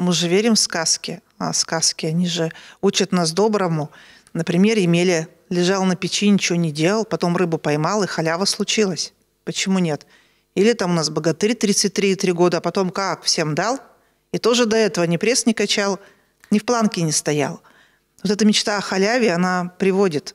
Мы же верим в сказки, а сказки, они же учат нас доброму. Например, Емеля лежал на печи, ничего не делал, потом рыбу поймал, и халява случилась. Почему нет? Или там у нас богатырь 33,3 года, а потом как, всем дал? И тоже до этого ни пресс не качал, ни в планке не стоял. Вот эта мечта о халяве, она приводит